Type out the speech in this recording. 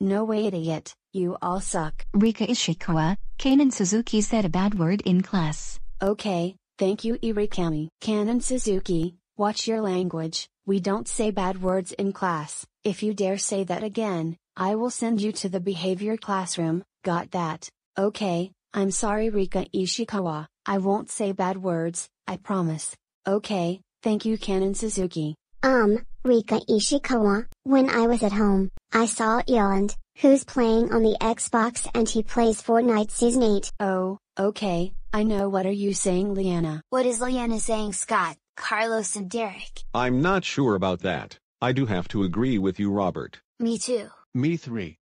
No way idiot, you all suck. Rika Ishikawa, Kanan Suzuki said a bad word in class. Okay, thank you Irikami. Kanan Suzuki, watch your language, we don't say bad words in class. If you dare say that again, I will send you to the behavior classroom, got that. Okay, I'm sorry Rika Ishikawa, I won't say bad words, I promise. Okay, thank you Kanan Suzuki. Um, Rika Ishikawa. When I was at home, I saw Yoland, who's playing on the Xbox and he plays Fortnite Season 8. Oh, okay, I know what are you saying Liana? What is Liana saying Scott, Carlos and Derek? I'm not sure about that. I do have to agree with you Robert. Me too. Me three.